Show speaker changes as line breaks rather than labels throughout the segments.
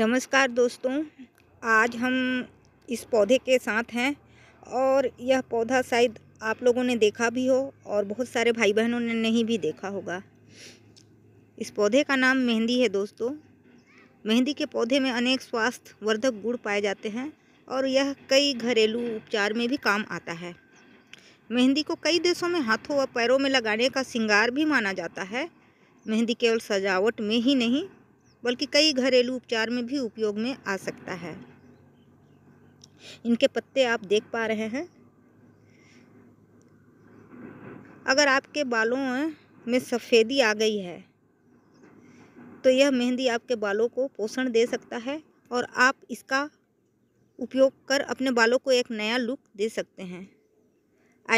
नमस्कार दोस्तों आज हम इस पौधे के साथ हैं और यह पौधा शायद आप लोगों ने देखा भी हो और बहुत सारे भाई बहनों ने नहीं भी देखा होगा इस पौधे का नाम मेहंदी है दोस्तों मेहंदी के पौधे में अनेक स्वास्थ्य वर्धक गुण पाए जाते हैं और यह कई घरेलू उपचार में भी काम आता है मेहंदी को कई देशों में हाथों व पैरों में लगाने का श्रृंगार भी माना जाता है मेहंदी केवल सजावट में ही नहीं बल्कि कई घरेलू उपचार में भी उपयोग में आ सकता है इनके पत्ते आप देख पा रहे हैं अगर आपके बालों में सफ़ेदी आ गई है तो यह मेहंदी आपके बालों को पोषण दे सकता है और आप इसका उपयोग कर अपने बालों को एक नया लुक दे सकते हैं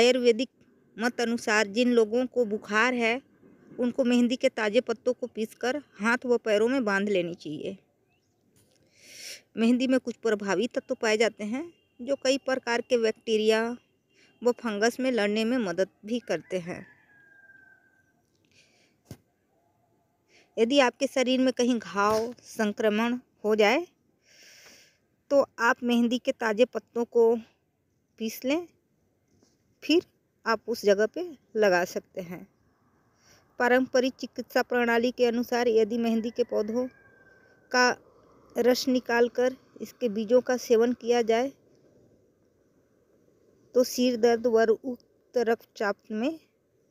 आयुर्वेदिक मत अनुसार जिन लोगों को बुखार है उनको मेहंदी के ताज़े पत्तों को पीसकर हाथ व पैरों में बांध लेनी चाहिए मेहंदी में कुछ प्रभावी तत्व पाए जाते हैं जो कई प्रकार के बैक्टीरिया व फंगस में लड़ने में मदद भी करते हैं यदि आपके शरीर में कहीं घाव संक्रमण हो जाए तो आप मेहंदी के ताज़े पत्तों को पीस लें फिर आप उस जगह पे लगा सकते हैं पारंपरिक चिकित्सा प्रणाली के अनुसार यदि मेहंदी के पौधों का रस निकालकर इसके बीजों का सेवन किया जाए तो सिर दर्द व उक्त रक्तचाप में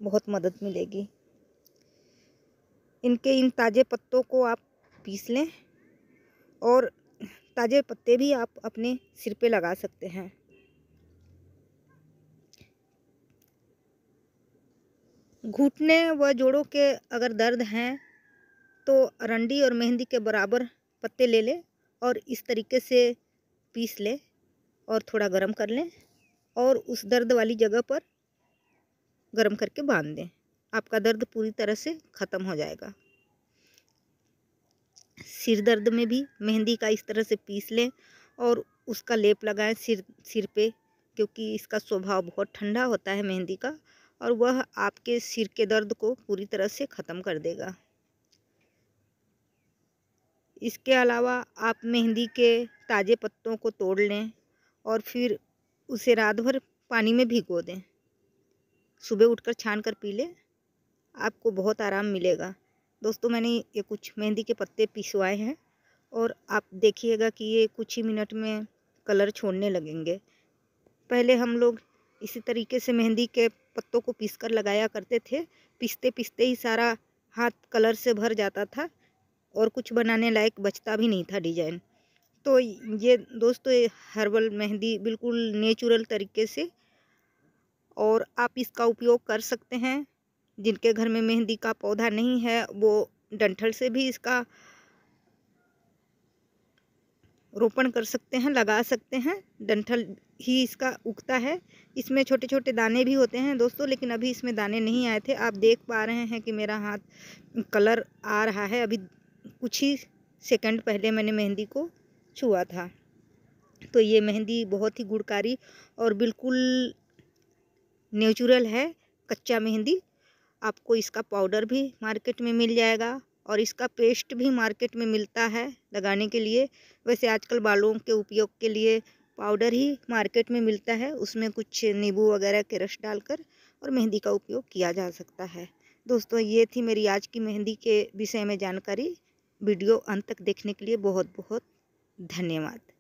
बहुत मदद मिलेगी इनके इन ताज़े पत्तों को आप पीस लें और ताज़े पत्ते भी आप अपने सिर पे लगा सकते हैं घुटने व जोड़ों के अगर दर्द हैं तो अरंडी और मेहंदी के बराबर पत्ते ले लें और इस तरीके से पीस लें और थोड़ा गर्म कर लें और उस दर्द वाली जगह पर गर्म करके बांध दें आपका दर्द पूरी तरह से ख़त्म हो जाएगा सिर दर्द में भी मेहंदी का इस तरह से पीस लें और उसका लेप लगाएं सिर सिर पे क्योंकि इसका स्वभाव बहुत ठंडा होता है मेहंदी का और वह आपके सिर के दर्द को पूरी तरह से ख़त्म कर देगा इसके अलावा आप मेहंदी के ताज़े पत्तों को तोड़ लें और फिर उसे रात भर पानी में भिगो दें सुबह उठकर छान कर पी लें आपको बहुत आराम मिलेगा दोस्तों मैंने ये कुछ मेहंदी के पत्ते पिसवाए हैं और आप देखिएगा कि ये कुछ ही मिनट में कलर छोड़ने लगेंगे पहले हम लोग इसी तरीके से मेहंदी के पत्तों को पीस कर लगाया करते थे पीसते पीसते ही सारा हाथ कलर से भर जाता था और कुछ बनाने लायक बचता भी नहीं था डिजाइन तो ये दोस्तों ये हर्बल मेहंदी बिल्कुल नेचुरल तरीके से और आप इसका उपयोग कर सकते हैं जिनके घर में मेहंदी का पौधा नहीं है वो डंठल से भी इसका रोपण कर सकते हैं लगा सकते हैं डंठल ही इसका उगता है इसमें छोटे छोटे दाने भी होते हैं दोस्तों लेकिन अभी इसमें दाने नहीं आए थे आप देख पा रहे हैं कि मेरा हाथ कलर आ रहा है अभी कुछ ही सेकंड पहले मैंने मेहंदी को छुआ था तो ये मेहंदी बहुत ही गुड़कारी और बिल्कुल नेचुरल है कच्चा मेहंदी आपको इसका पाउडर भी मार्केट में मिल जाएगा और इसका पेस्ट भी मार्केट में मिलता है लगाने के लिए वैसे आजकल बालों के उपयोग के लिए पाउडर ही मार्केट में मिलता है उसमें कुछ नींबू वगैरह के रस डालकर और मेहंदी का उपयोग किया जा सकता है दोस्तों ये थी मेरी आज की मेहंदी के विषय में जानकारी वीडियो अंत तक देखने के लिए बहुत बहुत धन्यवाद